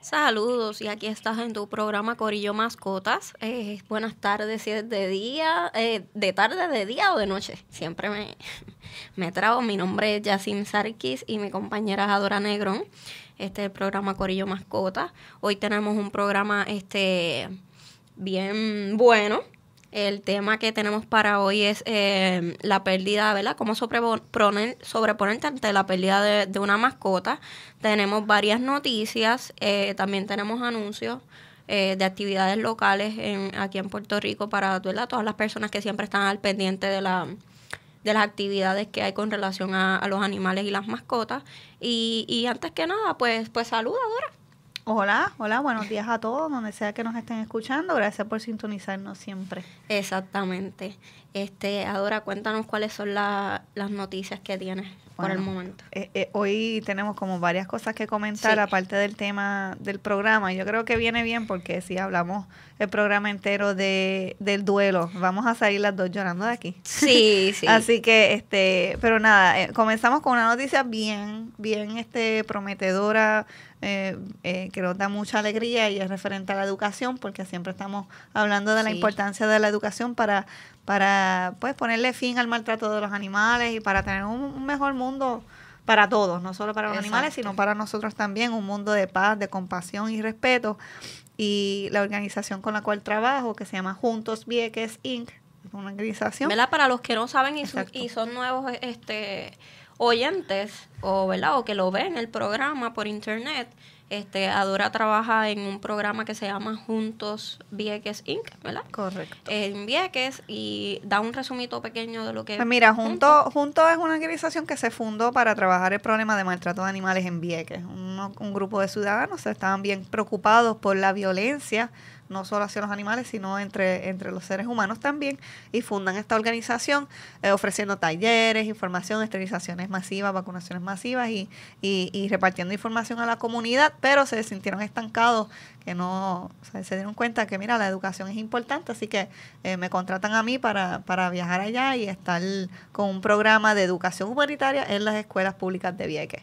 Saludos y aquí estás en tu programa Corillo Mascotas. Eh, buenas tardes, si es de día, eh, de tarde, de día o de noche. Siempre me, me trago, Mi nombre es Yacine Sarkis y mi compañera es Adora Negrón. Este es el programa Corillo Mascota. Hoy tenemos un programa este bien bueno. El tema que tenemos para hoy es em, la pérdida, ¿verdad? Cómo sobreponerte ante la pérdida de, una mascota. Tenemos varias noticias, eh, también tenemos anuncios. Eh, de actividades locales en, aquí en Puerto Rico para todas las personas que siempre están al pendiente de la de las actividades que hay con relación a, los animales y las mascotas. Y, y antes que nada, pues, pues saludadora. Hola, hola, buenos días a todos, donde sea que nos estén escuchando. Gracias por sintonizarnos siempre. Exactamente. Este, Adora, cuéntanos cuáles son las noticias que tienes por el momento. Eh, eh, hoy tenemos como varias cosas que comentar aparte del tema del programa. Yo creo que viene bien porque si hablamos el programa entero de, del duelo, vamos a salir las dos llorando de aquí. Sí, sí. Así que, este, pero nada, eh, comenzamos con una noticia bien, bien este, prometedora eh, eh, que nos da mucha alegría y es referente a la educación, porque siempre estamos hablando de la importancia de la educación para, para pues, ponerle fin al maltrato de los animales y para tener un, mejor mundo para todos, no solo para los animales, sino para nosotros también, un mundo de paz, de compasión y respeto. Y la organización con la cual trabajo, que se llama Juntos Vieques Inc., una organización. ¿Verdad? Para los que no saben y, son, y son nuevos este, oyentes o, ¿verdad? o que lo ven el programa por internet. Este, Adora trabaja en un programa que se llama Juntos Vieques Inc., ¿verdad? Correcto. En Vieques y da un resumito pequeño de lo que... Ah, mira, junto, junto es una organización que se fundó para trabajar el problema de maltrato de animales en Vieques. un, un grupo de ciudadanos estaban bien preocupados por la violencia no solo hacia los animales, sino entre, entre los seres humanos también, y fundan esta organización eh, ofreciendo talleres, información, esterilizaciones masivas, vacunaciones masivas y, repartiendo información a la comunidad, pero se sintieron estancados, que no se dieron cuenta que, mira, la educación es importante, así que eh, me contratan a mí para, para viajar allá y estar con un programa de educación humanitaria en las escuelas públicas de Vieques.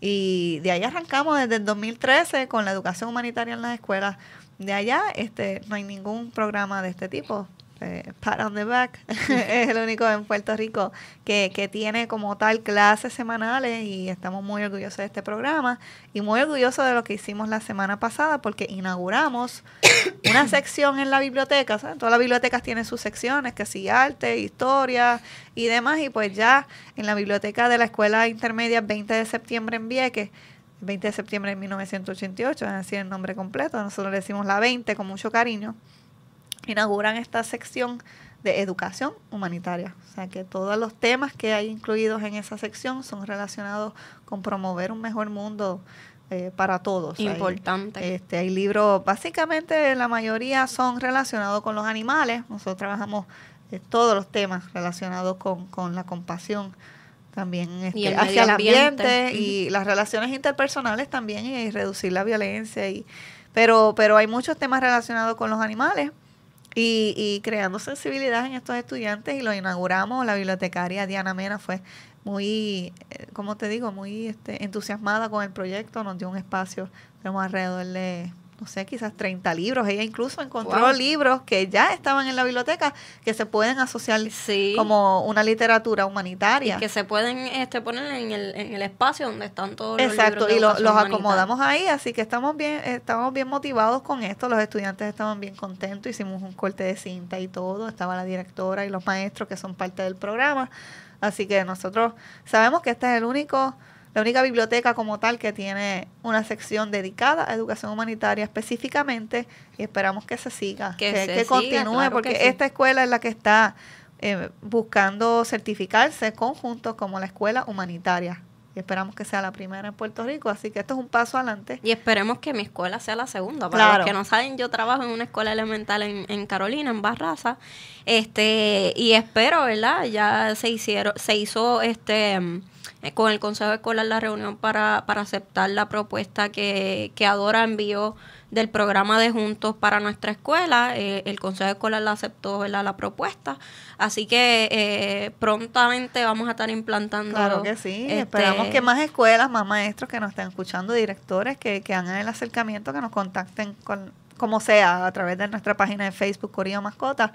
Y de ahí arrancamos desde el 2013 con la educación humanitaria en las escuelas. De allá este, no hay ningún programa de este tipo. Eh, pat on the back, es el único en Puerto Rico que, que, tiene como tal clases semanales y estamos muy orgullosos de este programa y muy orgullosos de lo que hicimos la semana pasada porque inauguramos una sección en la biblioteca, todas las bibliotecas tienen sus secciones, que sí, arte, historia y demás, y pues ya en la biblioteca de la Escuela Intermedia 20 de septiembre en Vieques 20 de septiembre de 1988, es decir, el nombre completo. Nosotros le decimos la 20 con mucho cariño inauguran esta sección de educación humanitaria. O sea que todos los temas que hay incluidos en esa sección son relacionados con promover un mejor mundo eh, para todos. Importante. Hay, este, hay libros, básicamente la mayoría son relacionados con los animales. Nosotros trabajamos eh, todos los temas relacionados con, la compasión también este, hacia el ambiente, y las relaciones interpersonales también y, reducir la violencia. y pero Pero hay muchos temas relacionados con los animales y, y, creando sensibilidad en estos estudiantes y lo inauguramos. La bibliotecaria Diana Mena fue muy, eh, como te digo, muy este, entusiasmada con el proyecto, nos dio un espacio, tenemos alrededor de no sé, quizás 30 libros. Ella incluso encontró libros que ya estaban en la biblioteca que se pueden asociar como una literatura humanitaria. que se pueden este, poner en el, en el espacio donde están todos los libros. Exacto, y los acomodamos ahí, así que estamos bien, estamos bien motivados con esto. Los estudiantes estaban bien contentos, hicimos un corte de cinta y todo. Estaba la directora y los maestros que son parte del programa. Así que nosotros sabemos que este es el único la única biblioteca como tal que tiene una sección dedicada a educación humanitaria específicamente y esperamos que se siga, que, continúe, porque esta escuela es la que está eh, buscando certificarse conjuntos como la escuela humanitaria. Y esperamos que sea la primera en Puerto Rico, así que esto es un paso adelante. Y esperemos que mi escuela sea la segunda. Para los que no saben, yo trabajo en una escuela elemental en, Carolina, en Barraza, este, y espero, ¿verdad? Ya se hicieron, se hizo este eh, con el Consejo Escolar la reunión para, aceptar la propuesta que, Adora envió del programa de Juntos para nuestra escuela. Eh, el Consejo Escolar la aceptó ¿verdad? la propuesta. Así que eh, prontamente vamos a estar implantando. Claro que sí. Este esperamos que más escuelas, más maestros que nos estén escuchando, directores que, que hagan el acercamiento, que nos contacten con, como sea a través de nuestra página de Facebook Corillo Mascota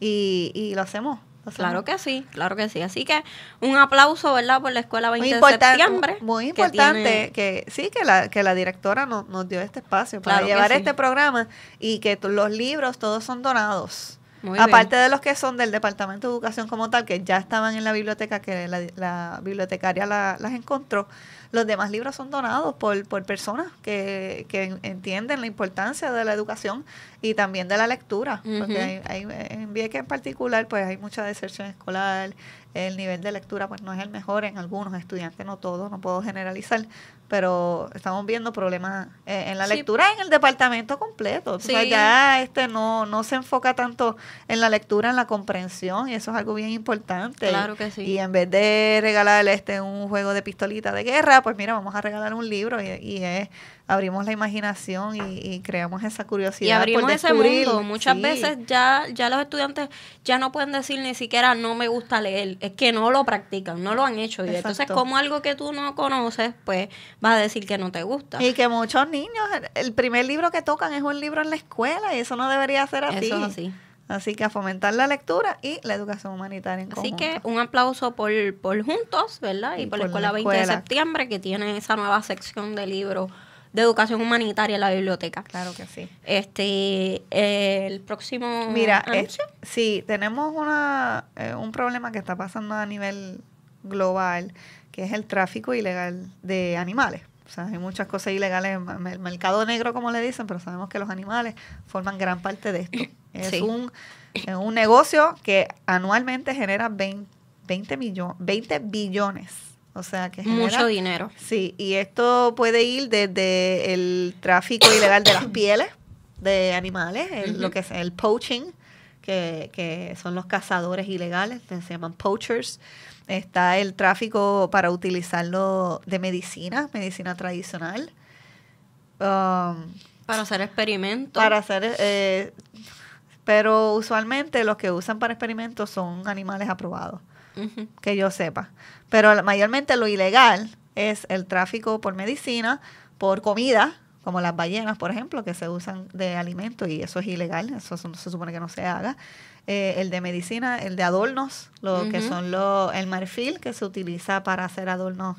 y lo hacemos Claro que sí, claro que sí. Así que un aplauso, ¿verdad? Por la Escuela 20 de Septiembre. Muy importante que, sí, que la, que la directora nos, dio este espacio para llevar este programa y que los libros todos son donados. Aparte de los que son del Departamento de Educación como tal, que ya estaban en la biblioteca, que la, bibliotecaria las encontró, los demás libros son donados por, personas que, entienden la importancia de la educación y también de la lectura, porque en Vieques en particular pues hay mucha deserción escolar, el nivel de lectura pues no es el mejor en algunos estudiantes, no todos, no puedo generalizar, pero estamos viendo problemas eh, en, la lectura en el departamento completo. ya este no, no se enfoca tanto en la lectura, en la comprensión, y eso es algo bien importante. Claro que sí. Y en vez de regalarle este un juego de pistolita de guerra, pues mira, vamos a regalar un libro y, es abrimos la imaginación y, creamos esa curiosidad. Y abrimos ese mundo. Muchas veces ya, ya los estudiantes ya no pueden decir ni siquiera no me gusta leer, es que no lo practican, no lo han hecho. Y entonces como algo que tú no conoces, pues va a decir que no te gusta. Y que muchos niños, el primer libro que tocan es un libro en la escuela y eso no debería ser así. Eso así. Así que a fomentar la lectura y la educación humanitaria en Así que un aplauso por, Juntos, ¿verdad? Y, por, la Escuela 20 de Septiembre, que tiene esa nueva sección de libro de educación humanitaria en la biblioteca. Claro que sí. Este, el próximo... Mira, sí, tenemos una, eh, un problema que está pasando a nivel global que es el tráfico ilegal de animales. O sea, hay muchas cosas ilegales, en el mercado negro como le dicen, pero sabemos que los animales forman gran parte de esto. Es, un, negocio que anualmente genera 20, 20 billones. O sea, que genera, Mucho dinero. Sí, y esto puede ir desde el tráfico ilegal de las pieles de animales, lo que es el poaching, que, que son los cazadores ilegales, que se llaman poachers está el tráfico para utilizarlo de medicina, medicina tradicional. Um, para hacer experimentos. Para hacer... Eh, pero usualmente los que usan para experimentos son animales aprobados, que yo sepa. Pero mayormente lo ilegal es el tráfico por medicina, por comida, como las ballenas, por ejemplo, que se usan de alimento y eso es ilegal, eso se supone que no se haga. Eh, el de medicina, el de adornos, lo que son los, el marfil que se utiliza para hacer adornos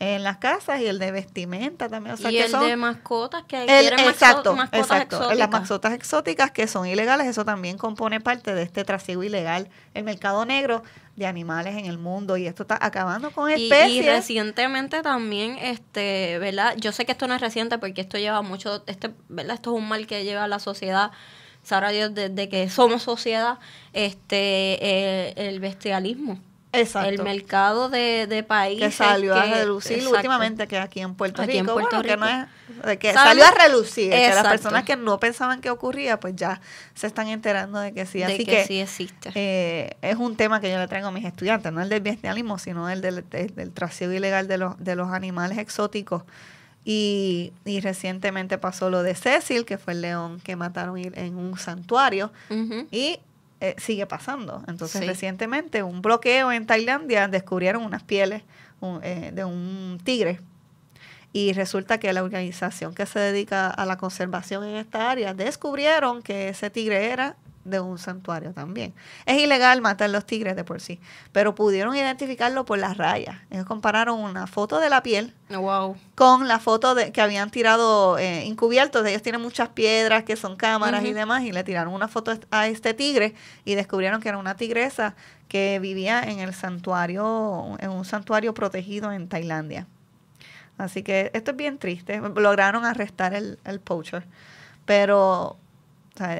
en las casas y el de vestimenta también. y el de mascotas que hay. El, exacto, Exóticas. Las mascotas exóticas que son ilegales, eso también compone parte de este trasiego ilegal, el mercado negro de animales en el mundo y esto está acabando con especies. Y, y recientemente también, este, ¿verdad? Yo sé que esto no es reciente porque esto lleva mucho, este, ¿verdad? Esto es un mal que lleva la sociedad ahora Dios, desde que somos sociedad, este eh, el bestialismo. El mercado de, país países. Que salió a relucir últimamente que aquí en Puerto Rico. no es, que salió a relucir. Que las personas que no pensaban que ocurría, pues ya se están enterando de que sí. Así que, existe. Eh, es un tema que yo le traigo a mis estudiantes, no el del bestialismo, sino el del, del, ilegal de los, de los animales exóticos. Y, y, recientemente pasó lo de Cecil, que fue el león que mataron en un santuario. Y eh, sigue pasando. Entonces, recientemente, un bloqueo en Tailandia descubrieron unas pieles eh, de un tigre. Y resulta que la organización que se dedica a la conservación en esta área descubrieron que ese tigre era de un santuario también. Es ilegal matar los tigres de por sí, pero pudieron identificarlo por las rayas. Ellos compararon una foto de la piel con la foto de, que habían tirado eh, encubiertos. Ellos tienen muchas piedras que son cámaras y demás, y le tiraron una foto a este tigre y descubrieron que era una tigresa que vivía en el santuario, en un santuario protegido en Tailandia. Así que esto es bien triste. Lograron arrestar el, el poacher. Pero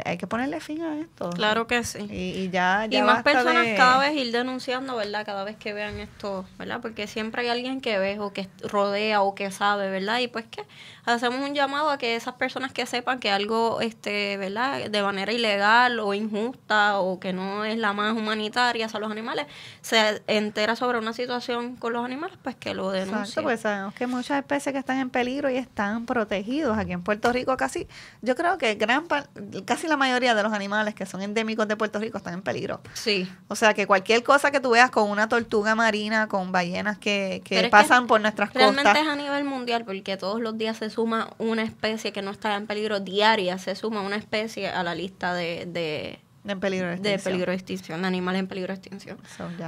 hay que ponerle fin a esto. Claro que sí. Y, ya, Y más personas cada vez ir denunciando, ¿verdad? Cada vez que vean esto, ¿verdad? Porque siempre hay alguien que ve o que rodea o que sabe, ¿verdad? Y pues que hacemos un llamado a que esas personas que sepan que algo, este, ¿verdad? De manera ilegal o injusta o que no es la más humanitaria a los animales, se entera sobre una situación con los animales, pues que lo denuncien. Exacto, pues sabemos que muchas especies que están en peligro y están protegidos. Aquí en Puerto Rico casi, yo creo que gran parte casi la mayoría de los animales que son endémicos de Puerto Rico están en peligro. Sí. O sea que cualquier cosa que tú veas con una tortuga marina, con ballenas que, que pasan por nuestras costas. Realmente es a nivel mundial, porque todos los días se suma una especie que no está en peligro diaria, se suma una especie a la lista de, de de peligro de extinción. De peligro de extinción, animales en peligro de extinción.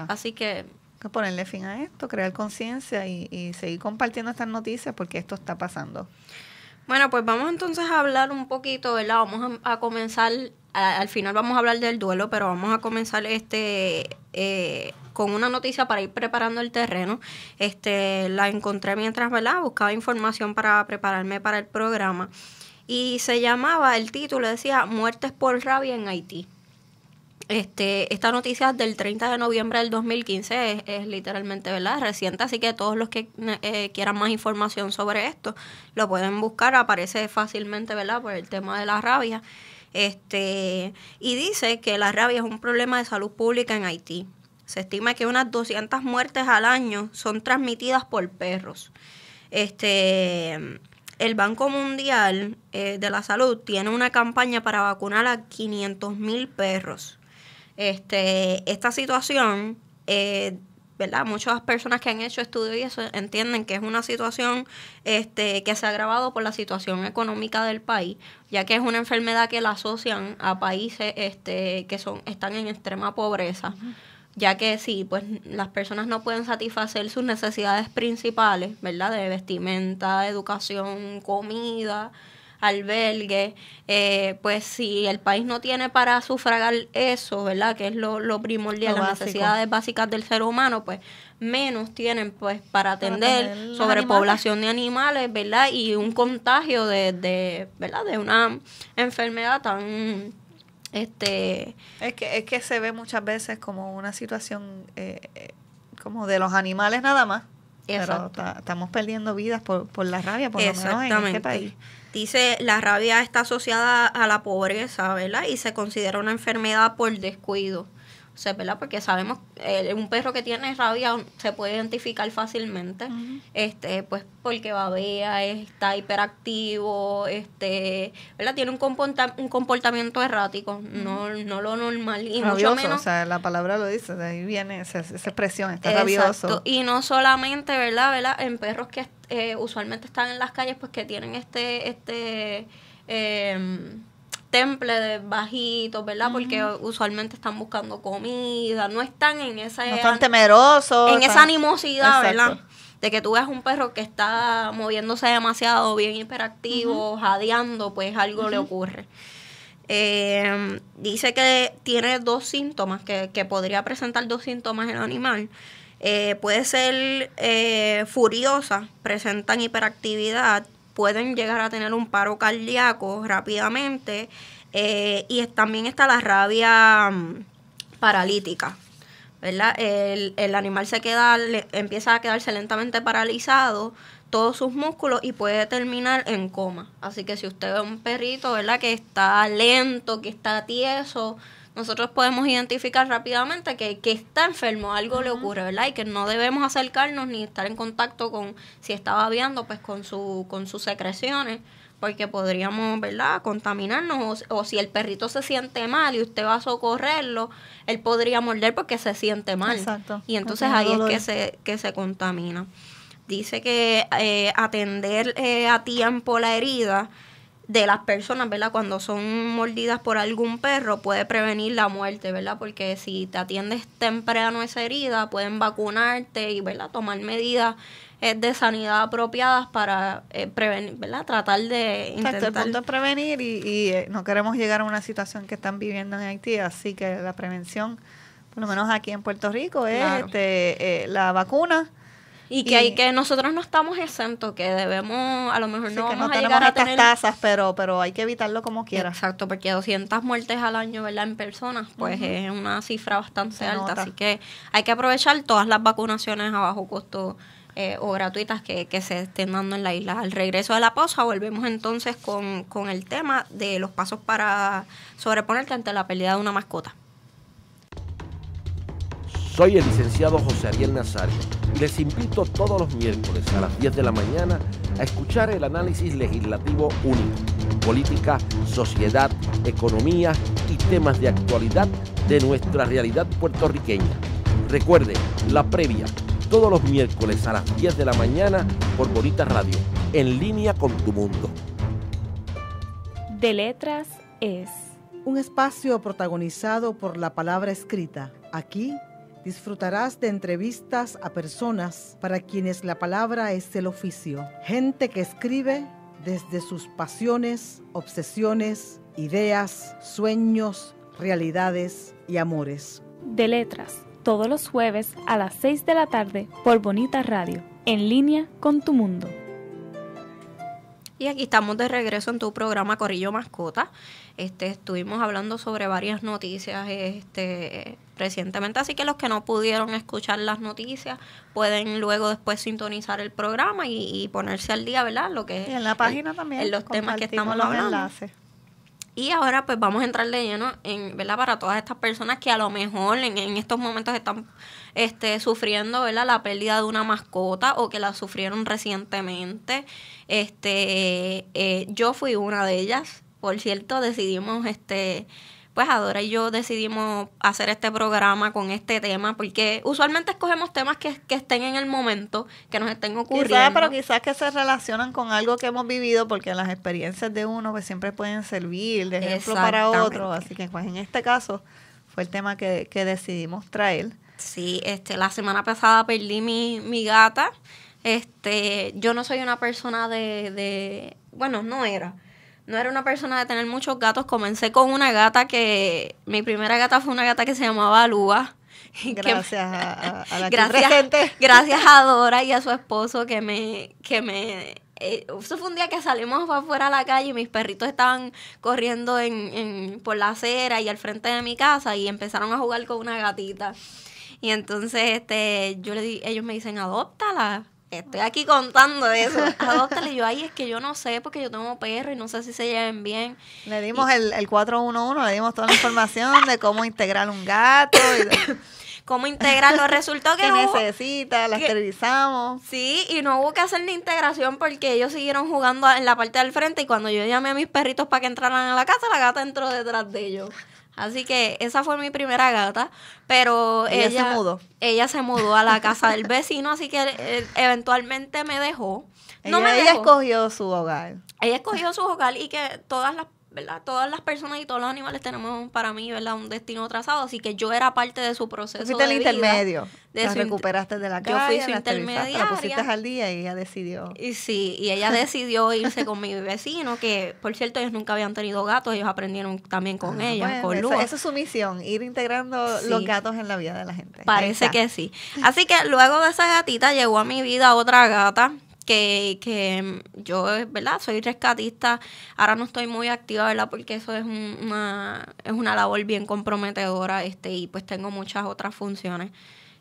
Así que... que ponerle fin a esto, crear conciencia y, y seguir compartiendo estas noticias porque esto está pasando. Bueno, pues vamos entonces a hablar un poquito, ¿verdad? Vamos a, comenzar, al final vamos a hablar del duelo, pero vamos a comenzar este eh, con una noticia para ir preparando el terreno. Este, la encontré mientras, ¿verdad? Buscaba información para prepararme para el programa. Y se llamaba, el título decía Muertes por rabia en Haití. Este, esta noticia del 30 de noviembre del 2015 es, es literalmente ¿verdad? reciente, así que todos los que eh, quieran más información sobre esto lo pueden buscar, aparece fácilmente ¿verdad? por el tema de la rabia. Este, y dice que la rabia es un problema de salud pública en Haití. Se estima que unas 200 muertes al año son transmitidas por perros. Este, el Banco Mundial eh, de la Salud tiene una campaña para vacunar a 500 mil perros este, esta situación, eh, ¿verdad? Muchas personas que han hecho estudios y eso entienden que es una situación este, que se ha agravado por la situación económica del país, ya que es una enfermedad que la asocian a países este, que son, están en extrema pobreza. ya que sí, pues las personas no pueden satisfacer sus necesidades principales, ¿verdad? De vestimenta, educación, comida, albergue, eh, pues si el país no tiene para sufragar eso, ¿verdad? Que es lo, lo primordial, las necesidades básicas del ser humano, pues menos tienen pues para atender sobrepoblación de animales, ¿verdad? Y un contagio de, de, ¿verdad? De una enfermedad tan este es que es que se ve muchas veces como una situación eh, eh, como de los animales nada más, pero estamos perdiendo vidas por, por la rabia por lo menos en este país. Dice, la rabia está asociada a la pobreza, ¿verdad? Y se considera una enfermedad por descuido porque sabemos eh, un perro que tiene rabia se puede identificar fácilmente este pues porque babea está hiperactivo este verdad tiene un un comportamiento errático no no lo normal rabioso, o sea la palabra lo dice de ahí viene esa, esa expresión está rabioso y no solamente verdad verdad en perros que eh, usualmente están en las calles pues que tienen este este em, temple de bajitos, ¿verdad? Porque usualmente están buscando comida, no están en esa... No están temerosos. En esa animosidad, ¿verdad? De que tú ves un perro que está moviéndose demasiado, bien hiperactivo, jadeando, pues algo le ocurre. Eh, dice que tiene dos síntomas, que, podría presentar dos síntomas en el animal. Eh, puede ser eh, furiosa, presentan hiperactividad pueden llegar a tener un paro cardíaco rápidamente eh, y también está la rabia mm, paralítica. ¿verdad? El, animal se queda, empieza a quedarse lentamente paralizado, todos sus músculos y puede terminar en coma. Así que si usted ve un perrito, ¿verdad? Que está lento, que está tieso, nosotros podemos identificar rápidamente que, que está enfermo, algo le ocurre, ¿verdad? Y que no debemos acercarnos ni estar en contacto con, si está viendo, pues con, su, con sus secreciones, porque podríamos, ¿verdad?, contaminarnos. O, si el perrito se siente mal y usted va a socorrerlo, él podría morder porque se siente mal. Exacto. Y entonces ahí es que se, que se contamina. Dice que eh, atender eh, a tiempo la herida de las personas, ¿verdad? Cuando son mordidas por algún perro puede prevenir la muerte, ¿verdad? Porque si te atiendes temprano esa herida, pueden vacunarte y, ¿verdad? Tomar medidas eh, de sanidad apropiadas para eh, prevenir, ¿verdad? Tratar de intentar... punto prevenir y, eh, no queremos llegar a una situación que están viviendo en Haití, así que la prevención, por lo menos aquí en Puerto Rico, es este, la vacuna y que, hay, que nosotros no estamos exentos, que debemos, a lo mejor no vamos no a llegar a tasas, pero, pero hay que evitarlo como quiera. Exacto, porque 200 muertes al año, ¿verdad? En personas, pues es una cifra bastante alta. Así que hay que aprovechar todas las vacunaciones a bajo costo. Eh, o gratuitas que, que, se estén dando en la isla. Al regreso de la pausa, volvemos entonces con, con el tema de los pasos para sobreponerte ante la pérdida de una mascota. Soy el licenciado José Ariel Nazario. Les invito todos los miércoles a las 10 de la mañana a escuchar el análisis legislativo único, política, sociedad, economía y temas de actualidad de nuestra realidad puertorriqueña. Recuerde, la previa, todos los miércoles a las 10 de la mañana por Bonita Radio, en línea con tu mundo. De Letras es un espacio protagonizado por la palabra escrita. Aquí Disfrutarás de entrevistas a personas para quienes la palabra es el oficio. Gente que escribe desde sus pasiones, obsesiones, ideas, sueños, realidades y amores. De letras, todos los jueves a las 6 de la tarde por Bonita Radio, en línea con tu mundo. Y aquí estamos de regreso en tu programa Corrillo Mascota. Este, estuvimos hablando sobre varias noticias este, recientemente. Así que los que no pudieron escuchar las noticias pueden luego después sintonizar el programa y, ponerse al día, ¿verdad? Lo que en la página también. En los temas que estamos hablando. Enlaces. Y ahora pues vamos a entrar de lleno en, ¿verdad? Para todas estas personas que a lo mejor en, estos momentos están este, sufriendo, ¿verdad? La pérdida de una mascota o que la sufrieron recientemente. Este, eh, yo fui una de ellas. Por cierto, decidimos este pues Adora y yo decidimos hacer este programa con este tema, porque usualmente escogemos temas que, que estén en el momento, que nos estén ocurriendo. Quizás, pero quizás que se relacionan con algo que hemos vivido, porque las experiencias de uno pues, siempre pueden servir de ejemplo para otro. Así que pues en este caso fue el tema que, que decidimos traer. Sí, este, la semana pasada perdí mi, mi gata. Este, yo no soy una persona de, de bueno, no era no era una persona de tener muchos gatos. Comencé con una gata que. Mi primera gata fue una gata que se llamaba Lua. Gracias a, la gente. Gracias a Dora y a su esposo que me. Que me eh, eso fue un día que salimos afuera a la calle y mis perritos estaban corriendo en, en, por la acera y al frente de mi casa y empezaron a jugar con una gatita. Y entonces este, yo le di, ellos me dicen, adóptala. Estoy aquí contando eso. le Yo ahí es que yo no sé porque yo tengo perro y no sé si se lleven bien. Le dimos el, el 411, le dimos toda la información de cómo integrar un gato. Y cómo integrarlo. Resultó que, que necesita, la Sí, y no hubo que hacer ni integración porque ellos siguieron jugando en la parte del frente y cuando yo llamé a mis perritos para que entraran a la casa, la gata entró detrás de ellos. Así que esa fue mi primera gata, pero ella, se mudó. Ella se mudó a la casa del vecino, así que eh, eventualmente me dejó. No me dejó. ella escogió su hogar. Ella escogió su hogar y que todas las ¿verdad? Todas las personas y todos los animales tenemos para mí, ¿verdad? Un destino trazado, así que yo era parte de su proceso Fuiste el intermedio. recuperaste de la calle, yo fui pusiste al día y ella decidió. Y sí, y ella decidió irse con mi vecino, que por cierto ellos nunca habían tenido gatos, ellos aprendieron también con ella ah, ellos, Esa, es su misión, ir integrando los gatos en la vida de la gente. Parece que sí. Así que luego de esa gatita llegó a mi vida otra gata que, que mm, yo, ¿verdad? Soy rescatista, ahora no estoy muy activa, ¿verdad? Porque eso es una, es una labor bien comprometedora este y pues tengo muchas otras funciones.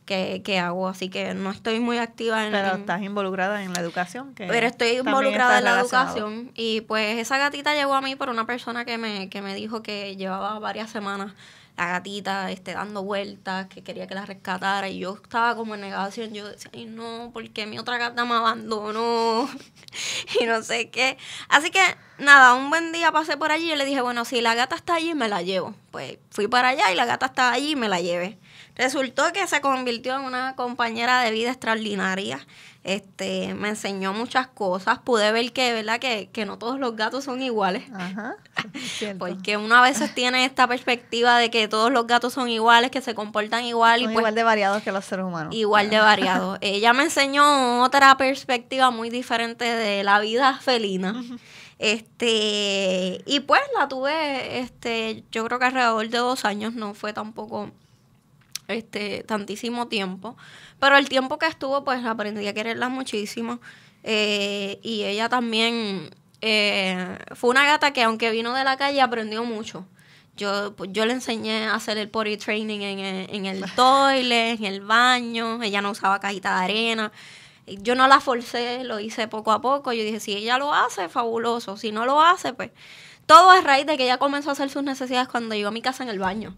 Que, que, hago, así que no estoy muy activa en... Pero estás involucrada en la educación. Que pero estoy involucrada en la educación y pues esa gatita llegó a mí por una persona que me, que me dijo que llevaba varias semanas la gatita este, dando vueltas, que quería que la rescatara. Y yo estaba como en negación. Yo decía, ay, no, porque mi otra gata me abandonó. y no sé qué. Así que nada, un buen día pasé por allí y le dije, bueno, si la gata está allí, me la llevo. Pues fui para allá y la gata estaba allí y me la llevé. Resultó que se convirtió en una compañera de vida extraordinaria. Este, me enseñó muchas cosas. Pude ver que, ¿verdad? Que, no todos los gatos son iguales. Porque uno a veces tiene esta perspectiva de que todos los gatos son iguales, que se comportan igual. y pues igual de variados que los seres humanos. Igual de variados. Ella me enseñó otra perspectiva muy diferente de la vida felina. Este, y pues la tuve, este, yo creo que alrededor de dos años, no fue tampoco este, tantísimo tiempo, pero el tiempo que estuvo, pues aprendí a quererla muchísimo. Eh, y ella también eh, fue una gata que aunque vino de la calle aprendió mucho. Yo, pues, yo le enseñé a hacer el potty training en eh, el, en en el baño, ella no usaba cajita de arena. Yo no la forcé, lo hice poco a poco. Yo dije, si ella lo hace, fabuloso. Si no lo hace, pues todo es raíz de que ella comenzó a hacer sus necesidades cuando llegó a mi casa en el baño.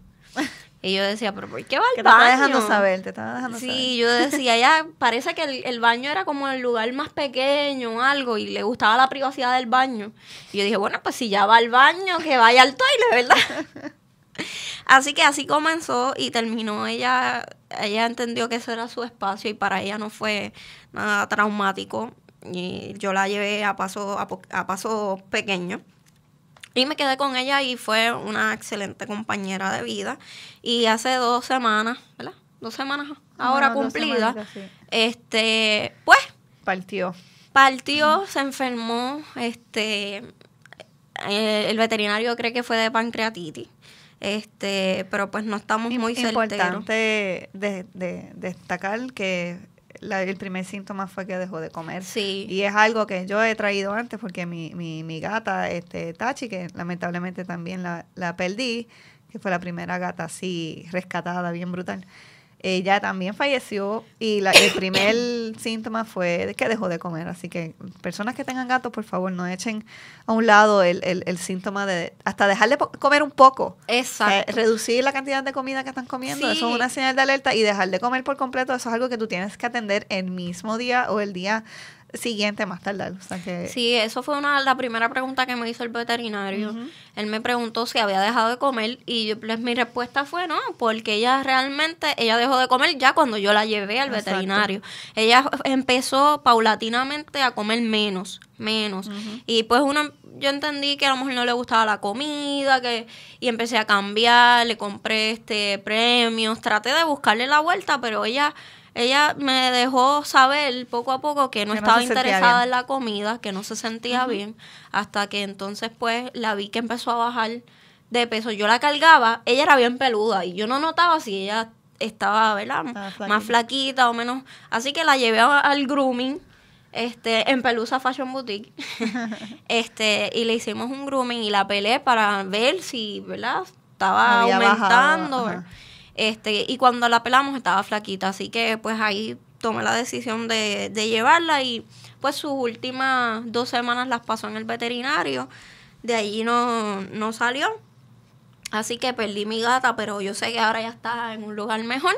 Y yo decía, pero ¿por qué va al baño? Te estaba dejando saber, te estaba dejando saber. Sí, yo decía, ya parece que el, baño era como el lugar más pequeño o algo y le gustaba la privacidad del baño. Y yo dije, bueno, pues si ya va al baño, que vaya al toile, ¿verdad? así que así comenzó y terminó ella, ella entendió que ese era su espacio y para ella no fue nada traumático. Y yo la llevé a paso, a, a paso pequeño. Y me quedé con ella y fue una excelente compañera de vida. Y hace dos semanas, ¿verdad? Dos semanas ahora cumplida, este, pues... Partió. Partió, se enfermó, este, eh, el, veterinario cree que fue de pancreatitis. Este, pero pues no estamos muy Importante Es Importante destacar que el primer síntoma fue que dejó de comer. Sí. Y es algo que yo he traído antes porque mi, mi, mi gata, este, Tachi, que lamentablemente también la, la perdí, que fue la primera gata así rescatada, bien brutal ella también falleció y el primer síntoma fue que dejó de comer. Así que personas que tengan gatos, por favor, no echen a un lado el, el, síntoma de hasta dejar de comer un poco. Exacto. Eh, reducir la cantidad de comida que están comiendo, eso es una señal de alerta y dejar de comer por completo, eso es algo que tú tienes que atender el mismo día o el día siguiente más tarde, O sea que... Sí, eso fue una la primera pregunta que me hizo el veterinario. Él me preguntó si había dejado de comer y yo, pues, mi respuesta fue no, porque ella realmente, ella dejó de comer ya cuando yo la llevé al veterinario. Ella empezó paulatinamente a comer menos, menos. Y pues uno, yo entendí que a la mujer no le gustaba la comida, que y empecé a cambiar, le compré este premios, traté de buscarle la vuelta, pero ella ella me dejó saber poco a poco que no estaba interesada en la comida, que no se sentía bien, hasta que entonces pues la vi que empezó a bajar de peso. Yo la cargaba, ella era bien peluda y yo no notaba si ella estaba, ¿verdad? Más flaquita o menos. Así que la llevé al grooming este, en Pelusa Fashion Boutique, este, y le hicimos un grooming y la pelé para ver si, ¿verdad? Estaba aumentando. Este, y cuando la pelamos estaba flaquita, así que pues ahí tomé la decisión de, llevarla y pues sus últimas dos semanas las pasó en el veterinario, de allí no, salió. Así que perdí mi gata, pero yo sé que ahora ya está en un lugar mejor.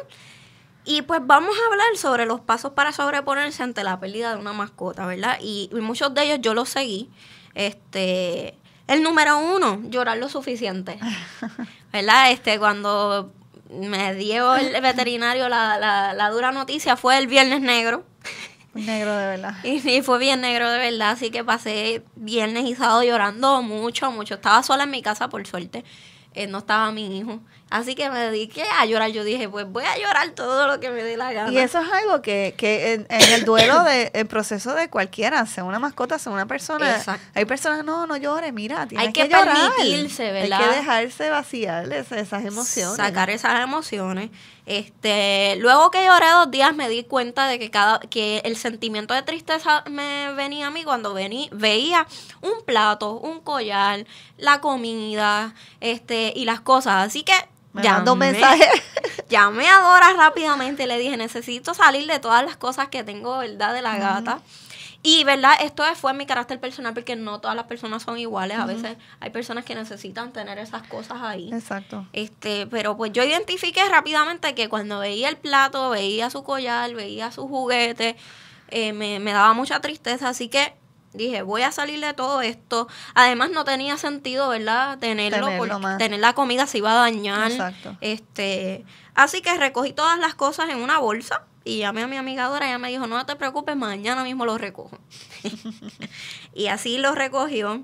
Y pues vamos a hablar sobre los pasos para sobreponerse ante la pérdida de una mascota, ¿verdad? Y, muchos de ellos yo los seguí. Este, el número uno, llorar lo suficiente. ¿Verdad? Este, cuando me dio el veterinario la, la, la dura noticia fue el viernes negro. Negro de verdad. Y, fue bien negro de verdad, así que pasé viernes y sábado llorando mucho, mucho. Estaba sola en mi casa, por suerte. Eh, no estaba mi hijo. Así que me dediqué a llorar. Yo dije, pues voy a llorar todo lo que me dé la gana. Y eso es algo que, que en, el duelo de el proceso de cualquiera, sea una mascota, sea una persona, hay personas, no, no llores, mira, hay que, permitirse, ¿verdad? Hay que dejarse vaciar esas emociones. Sacar esas emociones. Este, luego que lloré dos días me di cuenta de que cada que el sentimiento de tristeza me venía a mí cuando vení, veía un plato, un collar, la comida, este y las cosas. Así que me ya me a rápidamente le dije, necesito salir de todas las cosas que tengo, ¿verdad? De la gata. Y, ¿verdad? Esto fue mi carácter personal porque no todas las personas son iguales. A veces hay personas que necesitan tener esas cosas ahí. Exacto. Este, pero pues yo identifiqué rápidamente que cuando veía el plato, veía su collar, veía su juguete, eh, me, me daba mucha tristeza. Así que dije, voy a salir de todo esto. Además no tenía sentido, ¿verdad? Tenerlo, tener la comida se iba a dañar. Este, así que recogí todas las cosas en una bolsa y llamé a mi amigadora, ella me dijo, "No te preocupes, mañana mismo lo recojo." y así lo recogió.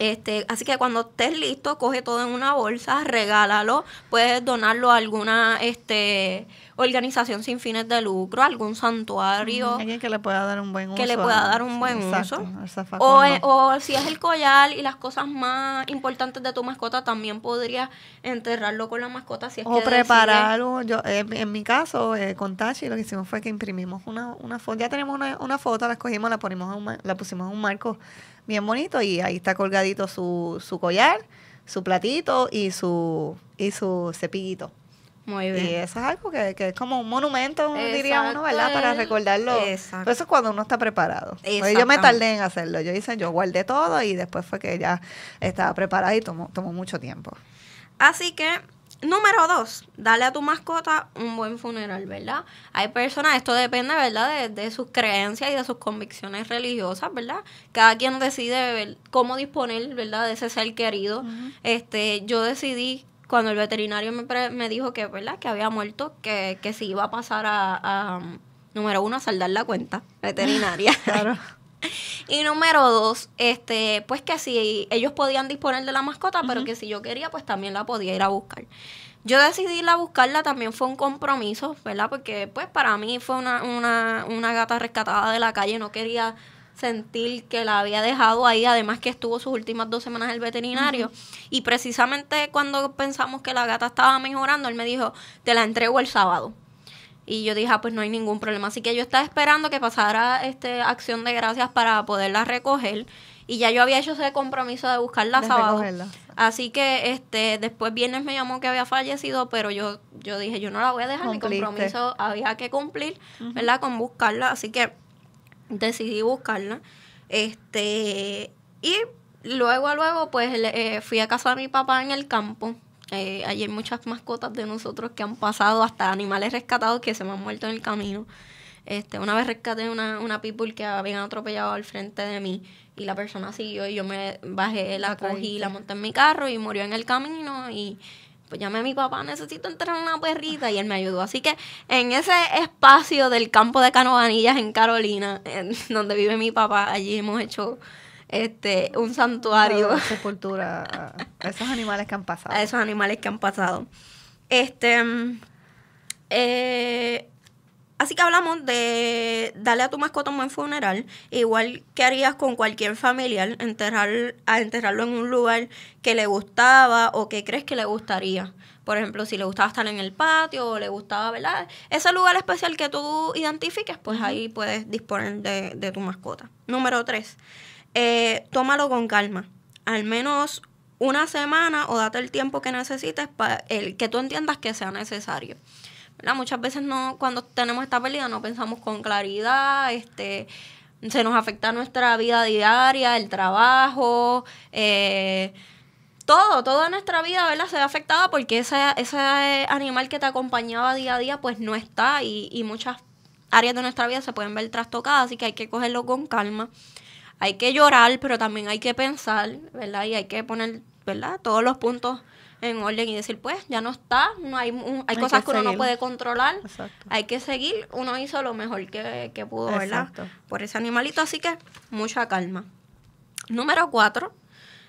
Este, así que cuando estés listo, coge todo en una bolsa, regálalo, puedes donarlo a alguna este, organización sin fines de lucro, algún santuario. Alguien que le pueda dar un buen uso. Que le pueda dar un buen uso. E, o, si es el collar y las cosas más importantes de tu mascota, también podrías enterrarlo con la mascota. Si es o prepararlo. Yo, eh, en, mi caso, eh, con Tachi, lo que hicimos fue que imprimimos una, una foto. Ya tenemos una, foto, la escogimos, la, ponimos la pusimos en un marco bien bonito y ahí está colgadito su, su collar, su platito y su, y su cepillito. Muy bien. Y eso es algo que, es como un monumento, diría uno, ¿verdad? Para recordarlo. eso es cuando uno está preparado. yo me tardé en hacerlo. Yo hice, yo guardé todo y después fue que ya estaba preparada y tomó mucho tiempo. Así que Número dos, dale a tu mascota un buen funeral, ¿verdad? Hay personas, esto depende, ¿verdad? De, sus creencias y de sus convicciones religiosas, ¿verdad? Cada quien decide cómo disponer, ¿verdad? De ese ser querido. Este, yo decidí cuando el veterinario me, me dijo que, ¿verdad? Que había muerto, que, que se iba a pasar a, a número uno, a saldar la cuenta veterinaria. claro y número dos, este, pues que si ellos podían disponer de la mascota, pero que si yo quería, pues también la podía ir a buscar. Yo decidí ir a buscarla, también fue un compromiso, ¿verdad? Porque pues para mí fue una, una, una gata rescatada de la calle, no quería sentir que la había dejado ahí, además que estuvo sus últimas dos semanas en el veterinario. Y precisamente cuando pensamos que la gata estaba mejorando, él me dijo, te la entrego el sábado. Y yo dije, ah, pues no hay ningún problema. Así que yo estaba esperando que pasara este acción de gracias para poderla recoger. Y ya yo había hecho ese compromiso de buscarla sábado. Así que este después viernes me llamó que había fallecido, pero yo, yo dije, yo no la voy a dejar, mi compromiso había que cumplir, ¿verdad? Con buscarla. Así que decidí buscarla. Este, y luego, luego, pues eh, fui a casa de mi papá en el campo. Hay eh, hay muchas mascotas de nosotros que han pasado, hasta animales rescatados que se me han muerto en el camino. Este, una vez rescaté una, una people que habían atropellado al frente de mí y la persona siguió y yo me bajé, la cogí, la monté en mi carro y murió en el camino y pues llamé a mi papá, necesito entrar a una perrita y él me ayudó. Así que en ese espacio del campo de Canovanillas en Carolina, donde vive mi papá, allí hemos hecho este, un santuario. de sepultura a, esos animales que han pasado. A esos animales que han pasado. Este, mm, eh, así que hablamos de darle a tu mascota un buen funeral, igual que harías con cualquier familiar, enterrar, a enterrarlo en un lugar que le gustaba o que crees que le gustaría por ejemplo, si le gustaba estar en el patio o le gustaba, ¿verdad? Ese lugar especial que tú identifiques, pues ahí puedes disponer de, de tu mascota. Número tres, eh, tómalo con calma. Al menos una semana o date el tiempo que necesites para el que tú entiendas que sea necesario. Muchas veces no, cuando tenemos esta pérdida no pensamos con claridad, este, se nos afecta nuestra vida diaria, el trabajo, eh, todo, toda nuestra vida, ¿verdad? Se ve afectada porque ese, ese animal que te acompañaba día a día pues no está y, y muchas áreas de nuestra vida se pueden ver trastocadas, así que hay que cogerlo con calma hay que llorar, pero también hay que pensar, ¿verdad? Y hay que poner, ¿verdad? Todos los puntos en orden y decir, pues, ya no está, no hay, hay, cosas que, uno no puede controlar, hay que seguir, uno hizo lo mejor que, que pudo, ¿verdad? Por ese animalito, así que mucha calma. Número cuatro,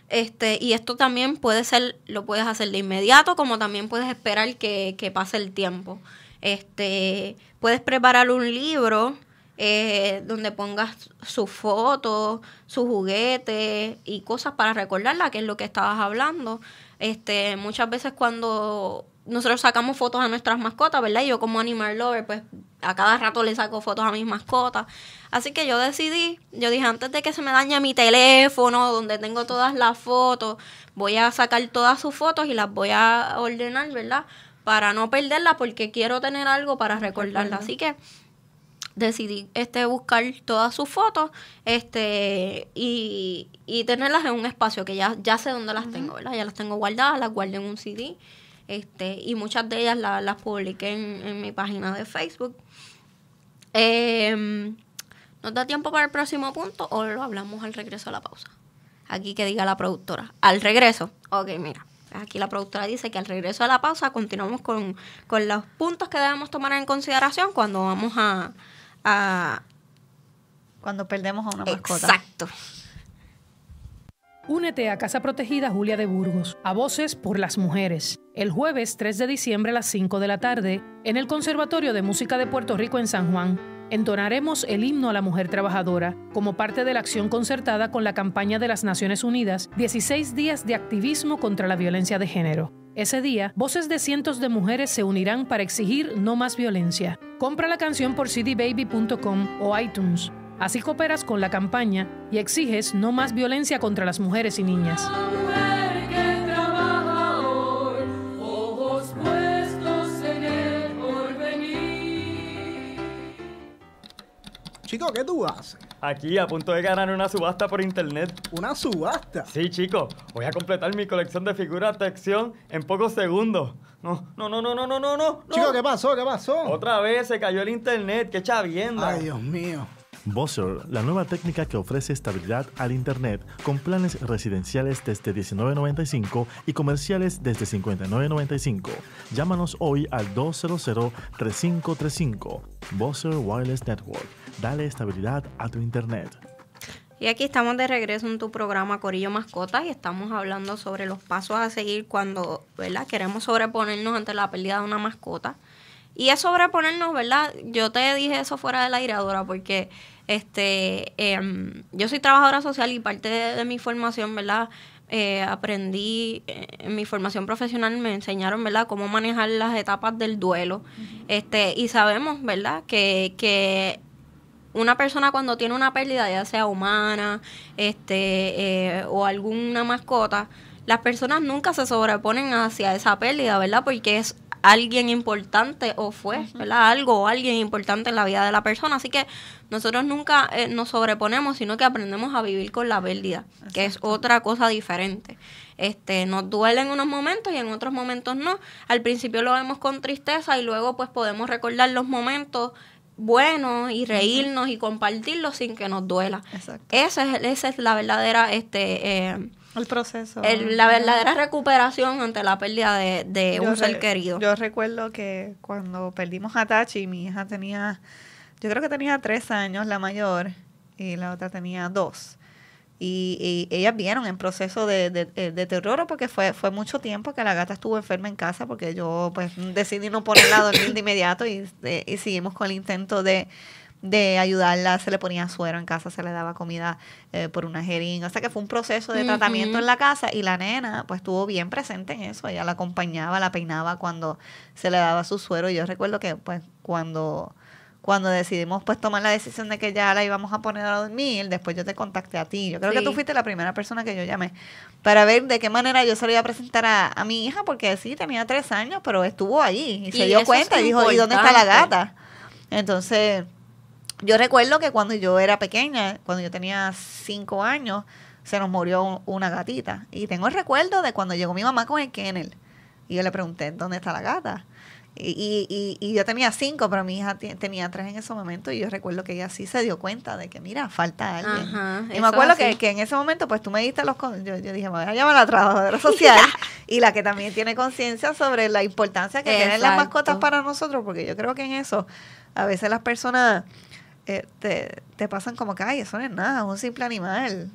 este, y esto también puede ser, lo puedes hacer de inmediato, como también puedes esperar que, que pase el tiempo. Este, puedes preparar un libro eh, donde pongas sus fotos, sus juguetes y cosas para recordarla, que es lo que estabas hablando. Este, muchas veces cuando nosotros sacamos fotos a nuestras mascotas, ¿verdad? Yo como animal lover, pues a cada rato le saco fotos a mis mascotas. Así que yo decidí, yo dije, antes de que se me dañe mi teléfono, donde tengo todas las fotos, voy a sacar todas sus fotos y las voy a ordenar, ¿verdad? Para no perderlas porque quiero tener algo para recordarlas. Así que decidí este buscar todas sus fotos este y, tenerlas en un espacio que ya, ya sé dónde las tengo, ¿verdad? Ya las tengo guardadas, las guardé en un CD este y muchas de ellas las publiqué en, mi página de Facebook. Em, ¿Nos da tiempo para el próximo punto o lo hablamos al regreso a la pausa? Aquí que diga la productora. Al regreso. Ok, mira. Aquí la productora dice que al regreso a la pausa continuamos con, con los puntos que debemos tomar en consideración cuando vamos a, cuando perdemos a una mascota. Exacto. Únete a Casa Protegida Julia de Burgos, a Voces por las Mujeres, el jueves 3 de diciembre a las 5 de la tarde, en el Conservatorio de Música de Puerto Rico en San Juan. Entonaremos el himno a la mujer trabajadora como parte de la acción concertada con la campaña de las Naciones Unidas 16 días de activismo contra la violencia de género. Ese día, voces de cientos de mujeres se unirán para exigir no más violencia. Compra la canción por cdbaby.com o iTunes. Así cooperas con la campaña y exiges no más violencia contra las mujeres y niñas. Chico, ¿qué tú haces? Aquí, a punto de ganar una subasta por internet. ¿Una subasta? Sí, chico. Voy a completar mi colección de figuras de acción en pocos segundos. No, no, no, no, no, no, no, no. Chico, ¿qué pasó? ¿Qué pasó? Otra vez se cayó el internet. ¡Qué chavienda! Ay, Dios mío. Buzzer, la nueva técnica que ofrece estabilidad al Internet con planes residenciales desde 19.95 y comerciales desde 59.95. Llámanos hoy al 200-3535. Buzzer Wireless Network. Dale estabilidad a tu Internet. Y aquí estamos de regreso en tu programa Corillo Mascota y estamos hablando sobre los pasos a seguir cuando ¿verdad? queremos sobreponernos ante la pérdida de una mascota. Y es sobreponernos, ¿verdad? Yo te dije eso fuera de la iradora porque este, em, yo soy trabajadora social y parte de, mi formación, ¿verdad? Eh, aprendí eh, en mi formación profesional me enseñaron verdad cómo manejar las etapas del duelo este y sabemos verdad que, que una persona cuando tiene una pérdida ya sea humana este eh, o alguna mascota las personas nunca se sobreponen hacia esa pérdida verdad porque es alguien importante o fue, Algo o alguien importante en la vida de la persona. Así que nosotros nunca eh, nos sobreponemos, sino que aprendemos a vivir con la pérdida, que es otra cosa diferente. Este, nos duele en unos momentos y en otros momentos no. Al principio lo vemos con tristeza y luego pues podemos recordar los momentos buenos y reírnos y compartirlos sin que nos duela. Esa es, esa es la verdadera este, eh, el proceso. la verdadera recuperación ante la pérdida de, un ser querido. Yo recuerdo que cuando perdimos a Tachi, mi hija tenía, yo creo que tenía tres años, la mayor, y la otra tenía dos. Y, ellas vieron en proceso eh, de, terror porque fue, fue mucho tiempo que la gata estuvo enferma en casa porque yo pues decidí no ponerla a dormir de inmediato y eh, seguimos con el intento de de ayudarla, se le ponía suero en casa, se le daba comida eh, por una jeringa, o sea que fue un proceso de tratamiento en la casa y la nena pues estuvo bien presente en eso, ella la acompañaba, la peinaba cuando se le daba su suero y yo recuerdo que pues cuando cuando decidimos pues tomar la decisión de que ya la íbamos a poner a dormir, después yo te contacté a ti. Yo creo que tú fuiste la primera persona que yo llamé para ver de qué manera yo se lo iba a presentar a, mi hija, porque sí, tenía tres años, pero estuvo allí y, se dio cuenta y dijo, ¿y dónde está la gata? Entonces, yo recuerdo que cuando yo era pequeña, cuando yo tenía cinco años, se nos murió una gatita. Y tengo el recuerdo de cuando llegó mi mamá con el kennel. Y yo le pregunté, ¿dónde está la gata? Y, yo tenía cinco, pero mi hija tenía tres en ese momento y yo recuerdo que ella sí se dio cuenta de que, mira, falta alguien. y me acuerdo que, en ese momento, pues tú me diste los... Yo, dije, me voy a llamar a la trabajadora social y la que también tiene conciencia sobre la importancia que tienen las mascotas para nosotros, porque yo creo que en eso a veces las personas eh, te, pasan como que, ay, eso no es nada, un simple animal.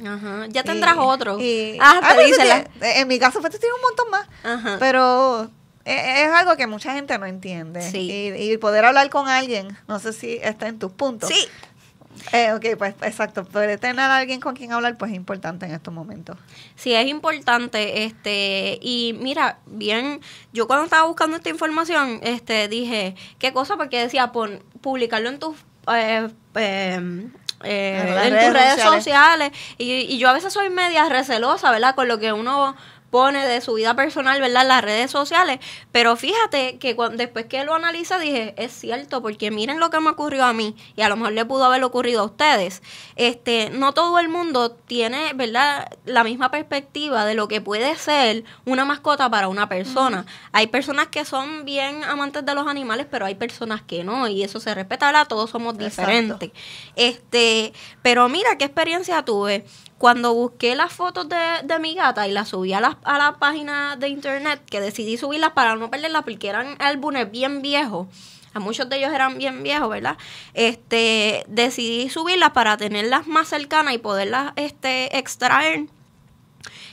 Ya tendrás otro. Ah, ah, te En mi caso, pues tiene un montón más. Pero e, e, es, algo que mucha gente no entiende. Y, poder hablar con alguien, no sé si está en tus puntos. Sí. Eh, ok, pues exacto. Poder tener a alguien con quien hablar, pues es importante en estos momentos. Sí, es importante. este Y mira, bien, yo cuando estaba buscando esta información, este dije, ¿qué cosa? Porque decía, pon, publicarlo en tus eh, em, eh, en tus redes sociales. Y, y, yo a veces soy media recelosa, ¿verdad? Con lo que uno de su vida personal, ¿verdad? Las redes sociales. Pero fíjate que después que lo analiza dije, es cierto, porque miren lo que me ocurrió a mí y a lo mejor le pudo haber ocurrido a ustedes. Este, no todo el mundo tiene, ¿verdad? La misma perspectiva de lo que puede ser una mascota para una persona. Hay personas que son bien amantes de los animales, pero hay personas que no y eso se respeta, Todos somos diferentes. Este, pero mira qué experiencia tuve cuando busqué las fotos de, mi gata y las subí a la, a página de internet, que decidí subirlas para no perderlas porque eran álbumes bien viejos, a muchos de ellos eran bien viejos, ¿verdad? Este, decidí subirlas para tenerlas más cercanas y poderlas este, extraer.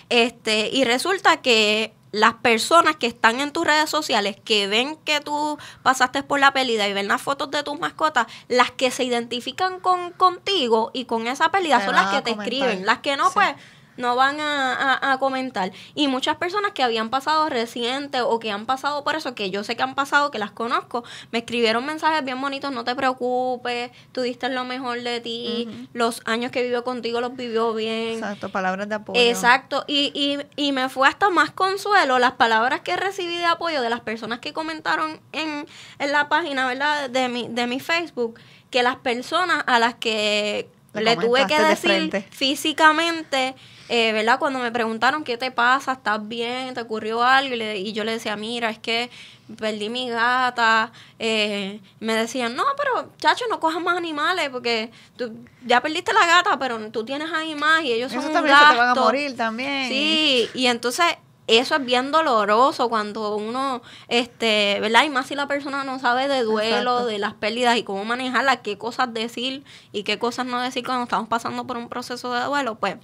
Este, y resulta que las personas que están en tus redes sociales, que ven que tú pasaste por la pelida y ven las fotos de tus mascotas, las que se identifican con, contigo y con esa pelida son las que te escriben. Las que no, pues no van a, comentar. Y muchas personas que habían pasado reciente o que han pasado por eso, que yo sé que han pasado, que las conozco, me escribieron mensajes bien bonitos, no te preocupes, tú diste lo mejor de ti, los años que vivió contigo los vivió bien. Exacto, palabras de apoyo. Exacto, y, y, y me fue hasta más consuelo las palabras que recibí de apoyo de las personas que comentaron en, la página, ¿verdad? De mi, de mi Facebook, que las personas a las que le, tuve que decir físicamente eh, ¿verdad? Cuando me preguntaron, ¿qué te pasa? ¿Estás bien? ¿Te ocurrió algo? Y, yo le decía, mira, es que perdí mi gata. Eh, me decían, no, pero chacho, no cojas más animales porque tú ya perdiste la gata, pero tú tienes ahí más y ellos son un Se te van a morir también. Sí, y entonces eso es bien doloroso cuando uno, este, ¿verdad? Y más si la persona no sabe de duelo, de las pérdidas y cómo manejarlas, qué cosas decir y qué cosas no decir cuando estamos pasando por un proceso de duelo, pues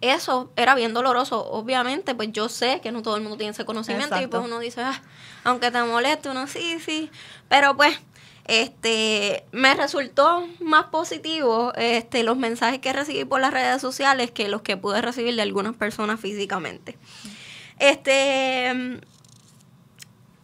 eso era bien doloroso, obviamente, pues yo sé que no todo el mundo tiene ese conocimiento y pues uno dice, ah, aunque te moleste, uno sí, sí, pero pues este me resultó más positivo este los mensajes que recibí por las redes sociales que los que pude recibir de algunas personas físicamente. Este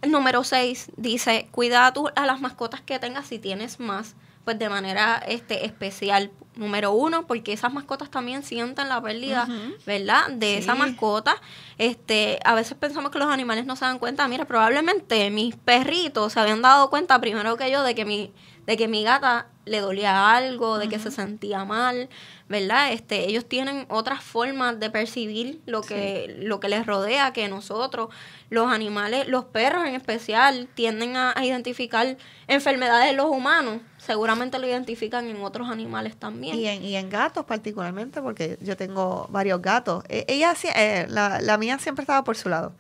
número 6 dice, cuida a, a las mascotas que tengas si tienes más pues de manera este especial número uno porque esas mascotas también sienten la pérdida verdad de esa mascota este a veces pensamos que los animales no se dan cuenta mira probablemente mis perritos se habían dado cuenta primero que yo de que mi de que mi gata le dolía algo de que se sentía mal verdad este ellos tienen otras formas de percibir lo que lo que les rodea que nosotros los animales los perros en especial tienden a, a identificar enfermedades de los humanos seguramente lo identifican en otros animales también. Y en, y en gatos particularmente, porque yo tengo varios gatos. E, ella, eh, la, mía siempre estaba por su lado.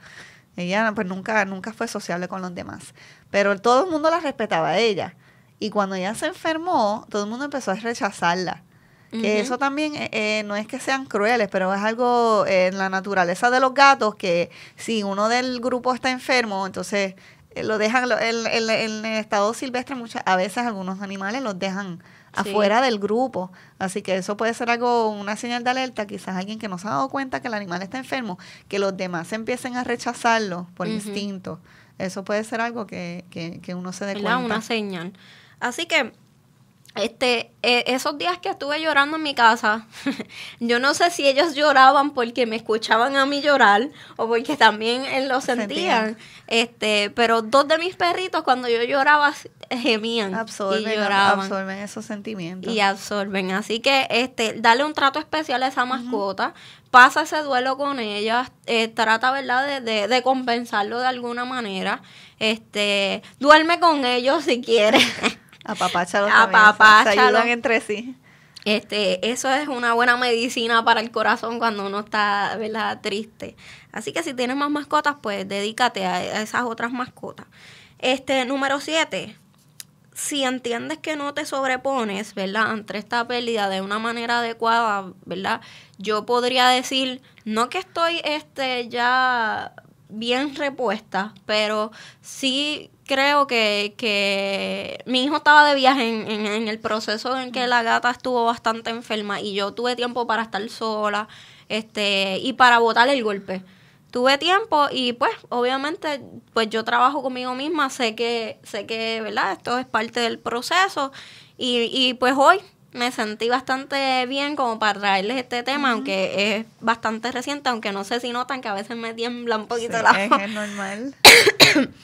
Ella pues nunca, nunca fue sociable con los demás. Pero todo el mundo la respetaba a ella. Y cuando ella se enfermó, todo el mundo empezó a rechazarla. que Eso también eh, eh, no es que sean crueles, pero es algo en la naturaleza de los gatos que si uno del grupo está enfermo, entonces eh, lo dejan en, el estado silvestre muchas a veces algunos animales los dejan afuera del grupo así que eso puede ser algo una señal de alerta quizás alguien que no se ha dado cuenta que el animal está enfermo que los demás empiecen a rechazarlo por instinto eso puede ser algo que, que, que uno se dé cuenta una señal así que este, eh, esos días que estuve llorando en mi casa, yo no sé si ellos lloraban porque me escuchaban a mí llorar o porque también lo sentían. Este, pero dos de mis perritos cuando yo lloraba gemían absorben, y absorben esos sentimientos. Y absorben, así que este, dale un trato especial a esa mascota, pasa ese duelo con ella, eh, trata, ¿verdad?, de, de, compensarlo de alguna manera. Este, duerme con ellos si quieres. papá ayudan entre sí. Este, eso es una buena medicina para el corazón cuando uno está, ¿verdad? Triste. Así que si tienes más mascotas, pues dedícate a esas otras mascotas. Este, número siete, si entiendes que no te sobrepones, ¿verdad? Ante esta pérdida de una manera adecuada, ¿verdad? Yo podría decir, no que estoy este ya bien repuesta, pero sí creo que, mi hijo estaba de viaje en, el proceso en que la gata estuvo bastante enferma y yo tuve tiempo para estar sola este y para votar el golpe. Tuve tiempo y pues obviamente pues yo trabajo conmigo misma, sé que sé que, ¿verdad? Esto es parte del proceso y, y pues hoy me sentí bastante bien como para traerles este tema, aunque es bastante reciente, aunque no sé si notan que a veces me tiembla un poquito la voz. Es normal.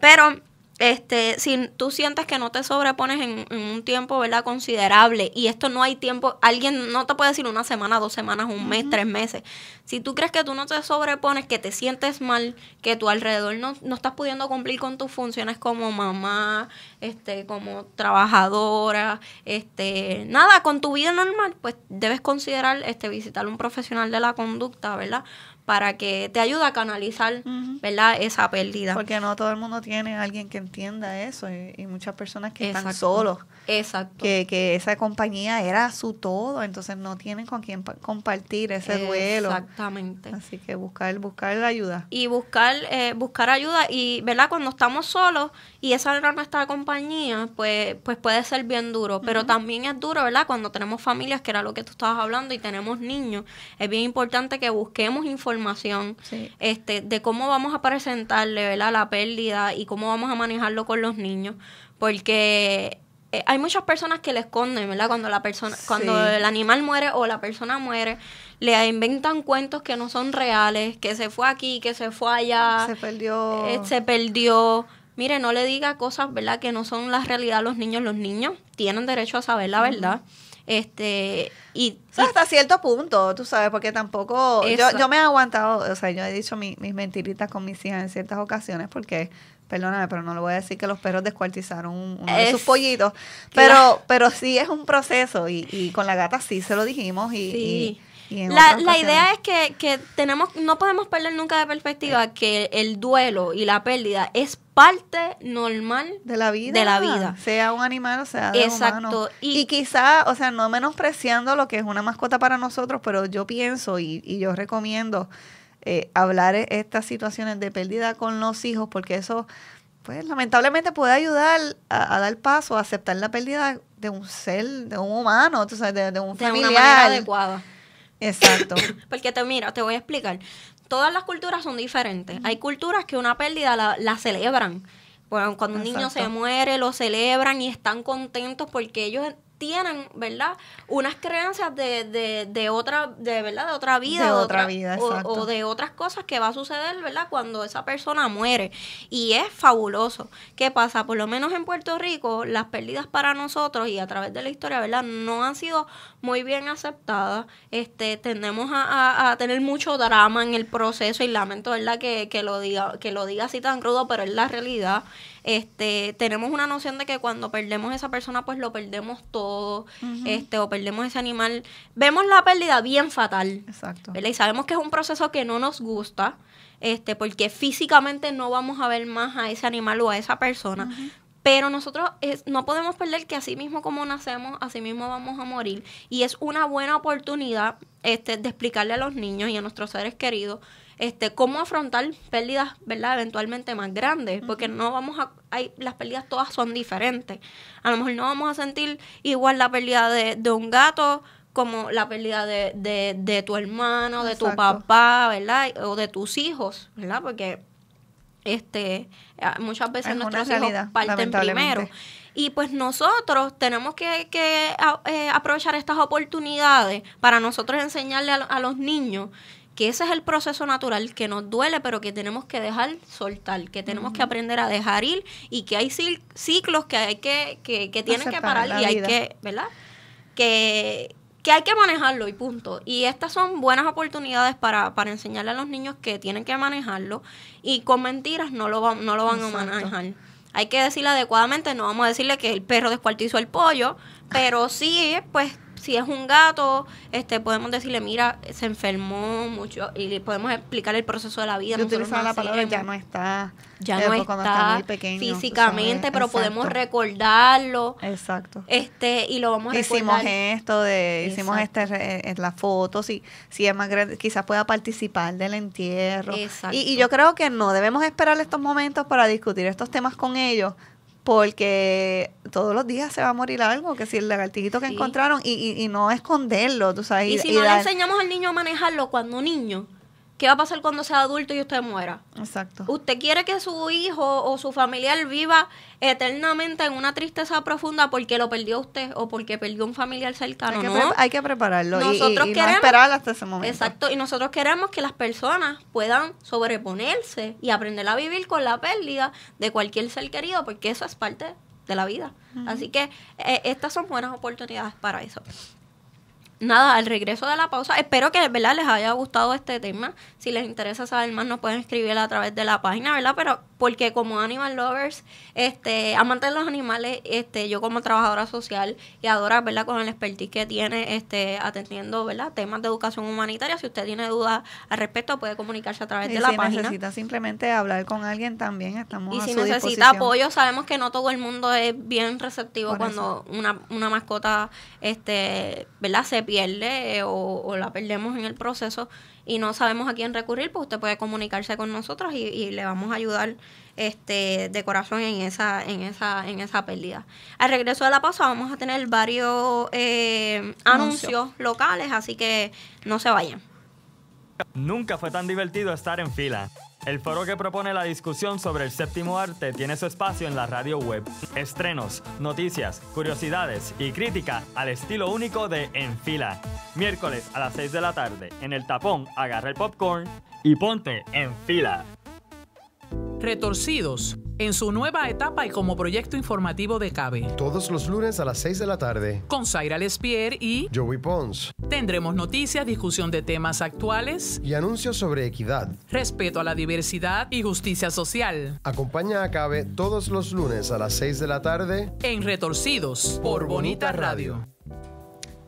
Pero este, si tú sientes que no te sobrepones en, un tiempo, ¿verdad? Considerable, y esto no hay tiempo, alguien no te puede decir una semana, dos semanas, un mes, tres meses. Si tú crees que tú no te sobrepones, que te sientes mal, que tu alrededor no, no estás pudiendo cumplir con tus funciones como mamá, este, como trabajadora, este, nada, con tu vida normal, pues debes considerar este, visitar un profesional de la conducta, ¿verdad? para que te ayude a canalizar, ¿verdad? Esa pérdida. Porque no todo el mundo tiene alguien que entienda eso y, muchas personas que están solos Exacto. Que, que esa compañía era su todo, entonces no tienen con quién compartir ese duelo. Exactamente. Así que buscar, buscar la ayuda. Y buscar, eh, buscar ayuda y, ¿verdad? Cuando estamos solos y esa era nuestra compañía, pues, pues puede ser bien duro, pero también es duro, ¿verdad? Cuando tenemos familias, que era lo que tú estabas hablando, y tenemos niños, es bien importante que busquemos información este, de cómo vamos a presentarle, ¿verdad? La pérdida y cómo vamos a manejarlo con los niños, porque eh, hay muchas personas que le esconden, ¿verdad? Cuando la persona, cuando el animal muere o la persona muere, le inventan cuentos que no son reales, que se fue aquí, que se fue allá, se perdió, eh, se perdió. Mire, no le diga cosas, ¿verdad? Que no son la realidad los niños. Los niños tienen derecho a saber la verdad este y, hasta cierto punto tú sabes porque tampoco yo, yo, me he aguantado o sea yo he dicho mis mentiritas con mis hijas en ciertas ocasiones porque perdóname, pero no le voy a decir que los perros descuartizaron uno de sus pollitos. Pero, pero sí es un proceso y, y, con la gata sí se lo dijimos y... la, idea es que, que, tenemos, no podemos perder nunca de perspectiva eh. que el duelo y la pérdida es parte normal de la vida. De la vida. Sea un animal o sea de Exacto. Humano. Y, y quizá, o sea, no menospreciando lo que es una mascota para nosotros, pero yo pienso y yo recomiendo eh, hablar e-, estas situaciones de pérdida con los hijos, porque eso, pues lamentablemente puede ayudar a, dar paso a aceptar la pérdida de un ser, de un humano, de, un familiar. De una manera adecuada. Exacto. porque te mira, te voy a explicar. Todas las culturas son diferentes. Hay culturas que una pérdida la, celebran. cuando un niño se muere, lo celebran y están contentos porque ellos tienen, ¿verdad? Unas creencias de, de, de otra, de verdad, de otra vida, de, otra, vida, exacto. O, de otras cosas que va a suceder, ¿verdad? Cuando esa persona muere y es fabuloso. ¿Qué pasa? Por lo menos en Puerto Rico, las pérdidas para nosotros y a través de la historia, ¿verdad? No han sido muy bien aceptadas. Este, tendemos a, a tener mucho drama en el proceso y lamento, ¿verdad? Que, que lo diga, que lo diga así tan crudo, pero es la realidad. Este, tenemos una noción de que cuando perdemos a esa persona, pues lo perdemos todo, este, o perdemos ese animal. Vemos la pérdida bien fatal. Exacto. Y sabemos que es un proceso que no nos gusta, este, porque físicamente no vamos a ver más a ese animal o a esa persona. Pero nosotros no podemos perder que así mismo como nacemos, así mismo vamos a morir. Y es una buena oportunidad este, de explicarle a los niños y a nuestros seres queridos este, cómo afrontar pérdidas, ¿verdad? Eventualmente más grandes, porque no vamos a, hay, las pérdidas todas son diferentes. A lo mejor no vamos a sentir igual la pérdida de, de un gato como la pérdida de, de, de tu hermano, de tu papá, ¿verdad? O de tus hijos, ¿verdad? Porque este muchas veces nuestras nuestros hijos parten primero. Y pues nosotros tenemos que, eh, aprovechar estas oportunidades para nosotros enseñarle a los niños que ese es el proceso natural que nos duele, pero que tenemos que dejar soltar, que tenemos que aprender a dejar ir y que hay ciclos que hay que, que, que tienen que parar y hay que, ¿verdad? Que, que hay que manejarlo y punto. Y estas son buenas oportunidades para, para enseñarle a los niños que tienen que manejarlo y con mentiras no lo, no lo van a manejar. Hay que decirle adecuadamente, no vamos a decirle que el perro descuartizó el pollo, pero sí, pues si es un gato, este podemos decirle, mira, se enfermó mucho y podemos explicar el proceso de la vida. Yo la palabra ya no está. Ya eh, no pues, está, físicamente, pero podemos recordarlo. Exacto. Este y lo vamos a recordar. Hicimos esto de hicimos este en eh, la foto, si si es más grande, quizás pueda participar del entierro. Exacto. Y, y yo creo que no debemos esperar estos momentos para discutir estos temas con ellos porque todos los días se va a morir algo, que si el lagartijito que encontraron y, no esconderlo, tú sabes. Y, si no le enseñamos al niño a manejarlo cuando niño, ¿Qué va a pasar cuando sea adulto y usted muera? Exacto. Usted quiere que su hijo o su familiar viva eternamente en una tristeza profunda porque lo perdió usted o porque perdió un familiar cercano. Hay que, prepararlo y, esperar hasta ese momento. Exacto. Y nosotros queremos que las personas puedan sobreponerse y aprender a vivir con la pérdida de cualquier ser querido porque eso es parte de la vida. Así que eh, estas son buenas oportunidades para eso nada, al regreso de la pausa, espero que ¿verdad? les haya gustado este tema. Si les interesa saber más, nos pueden escribir a través de la página, ¿verdad? Pero porque como animal lovers, este, amantes de los animales, este, yo como trabajadora social y adora, ¿verdad? Con el expertise que tiene, este, atendiendo, ¿verdad? Temas de educación humanitaria. Si usted tiene dudas al respecto, puede comunicarse a través de la página. Si necesita simplemente hablar con alguien, también estamos Y si necesita apoyo, sabemos que no todo el mundo es bien receptivo cuando una, una mascota, este, ¿verdad? Se pierde o, o la perdemos en el proceso y no sabemos a quién recurrir, pues usted puede comunicarse con nosotros y, le vamos a ayudar este, de corazón en esa, en esa, en esa pérdida. Al regreso de la pausa vamos a tener varios eh, anuncios locales, así que no se vayan. Nunca fue tan divertido estar en fila. El foro que propone la discusión sobre el séptimo arte tiene su espacio en la radio web. Estrenos, noticias, curiosidades y crítica al estilo único de Enfila. Miércoles a las 6 de la tarde, en el tapón, agarra el popcorn y ponte en fila. Retorcidos en su nueva etapa y como proyecto informativo de CABE. Todos los lunes a las 6 de la tarde. Con Zaira Lespier y Joey Pons. Tendremos noticias, discusión de temas actuales y anuncios sobre equidad, respeto a la diversidad y justicia social. Acompaña a CABE todos los lunes a las 6 de la tarde en Retorcidos por, Bonita Radio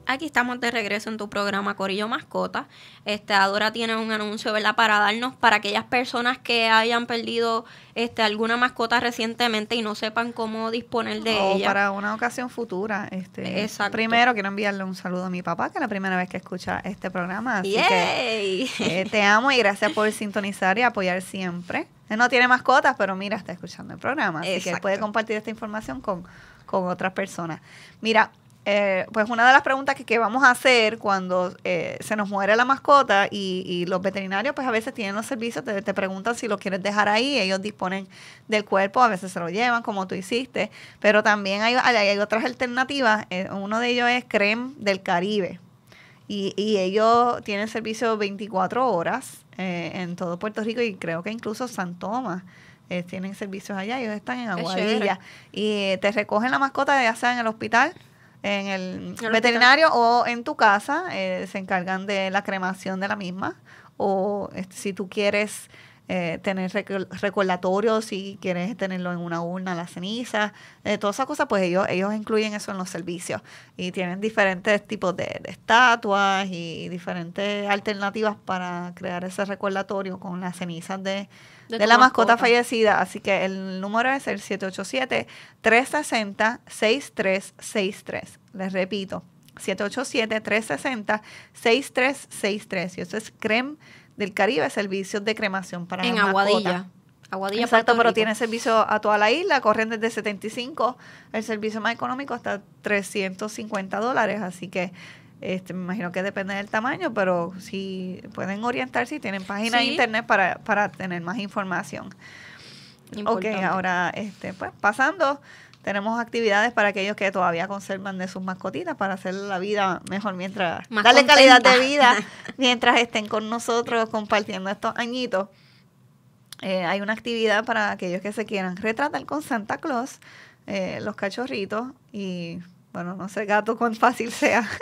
aquí estamos de regreso en tu programa Corillo Mascota. Este, Adora tiene un anuncio, ¿verdad? Para darnos, para aquellas personas que hayan perdido este, alguna mascota recientemente y no sepan cómo disponer de o ella. para una ocasión futura. Este, Exacto. Primero quiero enviarle un saludo a mi papá, que es la primera vez que escucha este programa. Así eh, te amo y gracias por sintonizar y apoyar siempre. Él no tiene mascotas, pero mira, está escuchando el programa. Así que puede compartir esta información con, con otras personas. Mira, eh, pues una de las preguntas que, vamos a hacer cuando eh, se nos muere la mascota y, los veterinarios pues a veces tienen los servicios, te, preguntan si lo quieres dejar ahí, ellos disponen del cuerpo, a veces se lo llevan como tú hiciste, pero también hay, otras alternativas, eh, uno de ellos es CREM del Caribe y, ellos tienen servicio 24 horas en todo Puerto Rico y creo que incluso San Tomás. tienen servicios allá, ellos están en Aguadilla. Y te recogen la mascota ya sea en el hospital en el, veterinario o en tu casa, eh, se encargan de la cremación de la misma. O este, si tú quieres eh, tener recordatorios, si quieres tenerlo en una urna, las ceniza eh, todas esas cosas, pues ellos, ellos incluyen eso en los servicios. Y tienen diferentes tipos de, de estatuas y diferentes alternativas para crear ese recordatorio con las cenizas de, de, la mascota, fallecida. Así que el número es el 787-360-6363. Les repito, 787-360-6363. Y eso es CREM del Caribe, Servicios de Cremación para En Aguadilla. Aguadilla, Exacto, pero tiene servicio a toda la isla, corren desde 75, el servicio más económico hasta 350 dólares, así que este, me imagino que depende del tamaño, pero si pueden orientarse y tienen página de internet para, para tener más información. Ok, ahora este, pues, pasando, tenemos actividades para aquellos que todavía conservan de sus mascotitas para hacer la vida mejor mientras, darle calidad de vida mientras estén con nosotros compartiendo estos añitos. Eh, hay una actividad para aquellos que se quieran retratar con Santa Claus, eh, los cachorritos y, bueno, no sé, gato cuán fácil sea.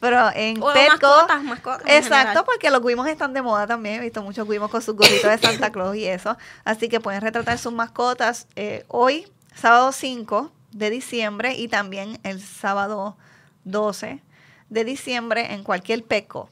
Pero en o exacto, porque los guimos están de moda también. He visto muchos guimos con sus gorritos de Santa Claus y eso. Así que pueden retratar sus mascotas eh, hoy, sábado 5 de diciembre y también el sábado 12 de diciembre en cualquier PeCo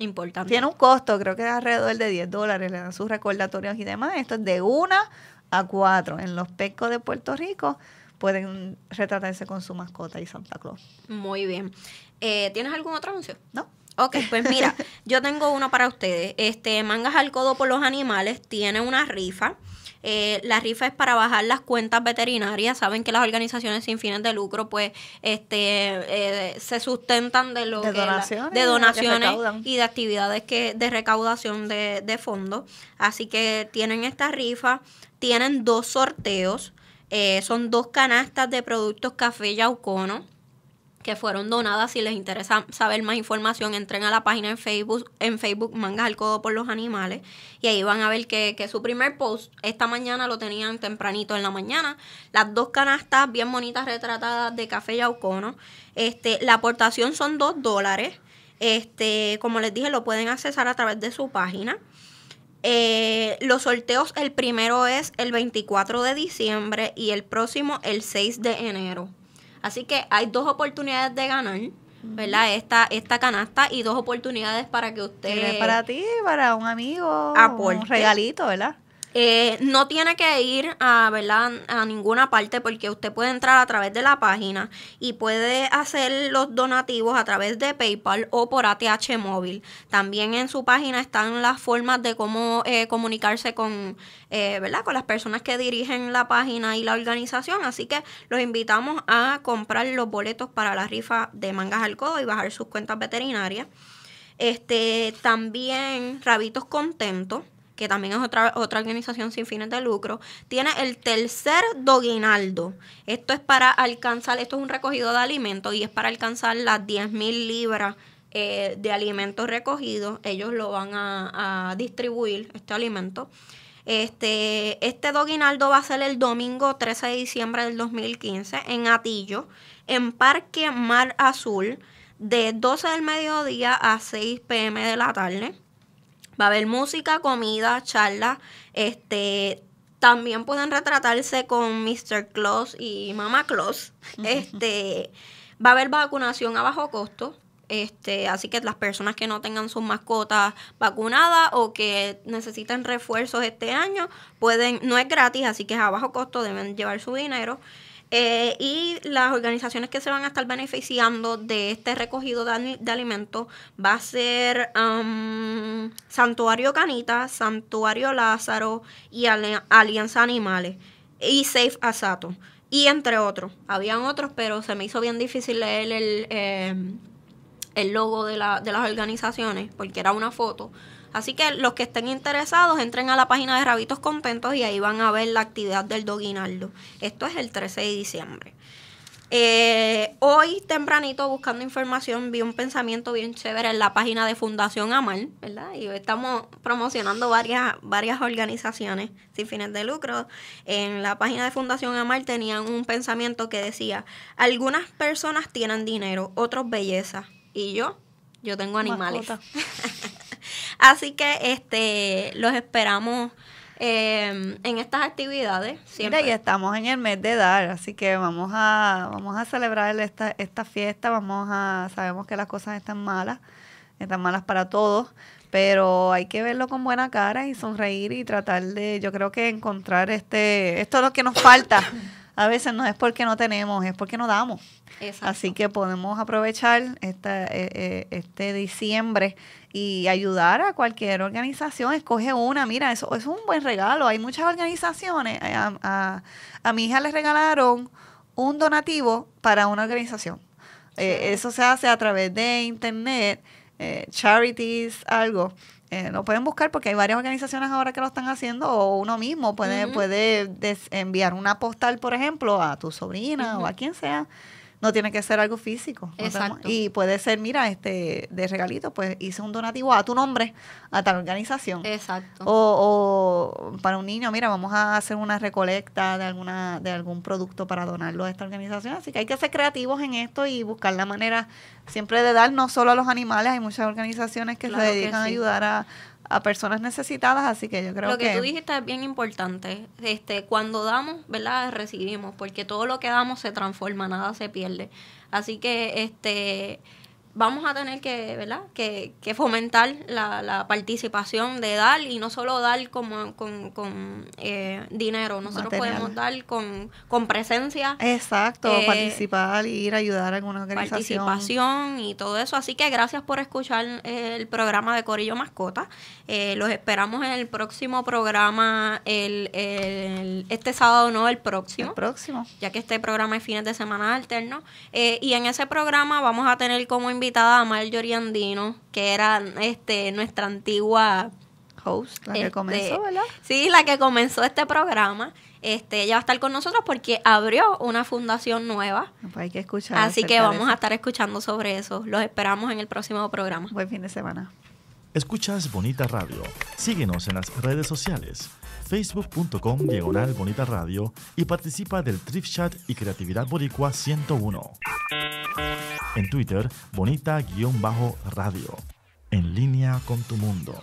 Importante. Tiene un costo, creo que es alrededor de 10 dólares. Le dan sus recordatorios y demás. Esto es de una a cuatro en los pescos de Puerto Rico pueden retratarse con su mascota y Santa Claus. Muy bien. Eh, ¿Tienes algún otro anuncio? No. Ok, pues mira, yo tengo uno para ustedes. Este, Mangas al Codo por los Animales tiene una rifa. Eh, la rifa es para bajar las cuentas veterinarias. Saben que las organizaciones sin fines de lucro, pues, este, eh, se sustentan de lo de donaciones, y de actividades que de recaudación de, de fondos. Así que tienen esta rifa, tienen dos sorteos, son dos canastas de productos café yaucono que fueron donadas. Si les interesa saber más información, entren a la página en Facebook, en Facebook Mangas al Codo por los Animales. Y ahí van a ver que, su primer post, esta mañana lo tenían tempranito en la mañana. Las dos canastas bien bonitas retratadas de café yaucono. Este, la aportación son dos dólares. Este, como les dije, lo pueden accesar a través de su página. Eh, los sorteos, el primero es el 24 de diciembre y el próximo el 6 de enero. Así que hay dos oportunidades de ganar. ¿verdad? Esta, esta canasta y dos oportunidades para que usted... para ti, para un amigo, un regalito, ¿verdad? Eh, no tiene que ir a, ¿verdad? a ninguna parte porque usted puede entrar a través de la página y puede hacer los donativos a través de PayPal o por ATH móvil. También en su página están las formas de cómo eh, comunicarse con, eh, ¿verdad? con las personas que dirigen la página y la organización. Así que los invitamos a comprar los boletos para la rifa de mangas al codo y bajar sus cuentas veterinarias. Este, también Rabitos Contentos que también es otra, otra organización sin fines de lucro, tiene el tercer doguinaldo. Esto es para alcanzar, esto es un recogido de alimentos y es para alcanzar las 10.000 libras eh, de alimentos recogidos. Ellos lo van a, distribuir, este alimento. Este, este doguinaldo va a ser el domingo 13 de diciembre del 2015 en Atillo, en Parque Mar Azul, de 12 del mediodía a 6 pm de la tarde. Va a haber música, comida, charla Este, también pueden retratarse con Mr. Claus y Mama Claus. Este, va a haber vacunación a bajo costo. Este, así que las personas que no tengan sus mascotas vacunadas o que necesiten refuerzos este año, pueden, no es gratis, así que es a bajo costo, deben llevar su dinero. Eh, y las organizaciones que se van a estar beneficiando de este recogido de, alimentos va a ser um, Santuario Canita, Santuario Lázaro y Alianza Animales y Safe Asato y entre otros. Habían otros, pero se me hizo bien difícil leer el, eh, el logo de, la, de las organizaciones porque era una foto Así que los que estén interesados entren a la página de Rabitos Contentos y ahí van a ver la actividad del Doguinaldo. Esto es el 13 de diciembre. Eh, hoy tempranito buscando información vi un pensamiento bien chévere en la página de Fundación Amar. ¿verdad? Y estamos promocionando varias, varias organizaciones sin fines de lucro. En la página de Fundación Amar tenían un pensamiento que decía, algunas personas tienen dinero, otros belleza, y yo, yo tengo animales. Así que este los esperamos em, en estas actividades. Siempre. Mira, y estamos en el mes de dar, así que vamos a, vamos a celebrar esta, esta fiesta, vamos a, sabemos que las cosas están malas, están malas para todos, pero hay que verlo con buena cara y sonreír y tratar de, yo creo que encontrar este, esto es lo que nos falta a veces no es porque no tenemos, es porque no damos. Así que podemos aprovechar eh, eh, este diciembre y ayudar a cualquier organización. Escoge una, mira, eso, es un buen regalo. Hay muchas organizaciones. Eh, a, mi hija le regalaron un donativo para una organización. eso se hace a través de internet, charities, algo. Eh, lo pueden buscar porque hay varias organizaciones ahora que lo están haciendo o uno mismo puede, enviar una postal, por ejemplo, a tu sobrina o a quien sea no tiene que ser algo físico. Exacto. y puede ser, mira, este de regalito, pues hice un donativo a tu nombre, a tal organización. Exacto. O, para un niño, mira, vamos a hacer una recolecta de alguna de algún producto para donarlo a esta organización. Así que hay que ser creativos en esto y buscar la manera siempre de dar no solo a los animales, hay muchas organizaciones que se dedican a ayudar a a personas necesitadas, así que yo creo que... Lo que, tú dijiste es bien importante. Este, cuando damos, ¿verdad? Recibimos, porque todo lo que damos se transforma, nada se pierde. Así que este vamos a tener que, ¿verdad? que, fomentar la, la, participación de dar y no solo dar como, con, eh, dinero, nosotros podemos dar con, presencia. Exacto, participar eh, participar, ir a ayudar a alguna organización. Participación y todo eso. Así que gracias por escuchar eh, el programa de Corillo Mascota. los esperamos en el próximo programa, el, este sábado no, el próximo. El próximo. Ya que este programa es fines de semana alterno. y en ese programa vamos a tener como invitado invitada Marjorie Andino, que era este nuestra antigua host. La que este, comenzó, ¿verdad? Sí, la que comenzó este programa. Este, ella va a estar con nosotros porque abrió una fundación nueva. Pues hay que escuchar. Así que vamos a estar escuchando sobre eso. Los esperamos en el próximo programa. Buen fin de semana. Escuchas Bonita Radio. Síguenos en las redes sociales facebook.com diagonal bonita radio y participa del trip y Creatividad Boricua 101. En Twitter, bonita-radio. En línea con tu mundo.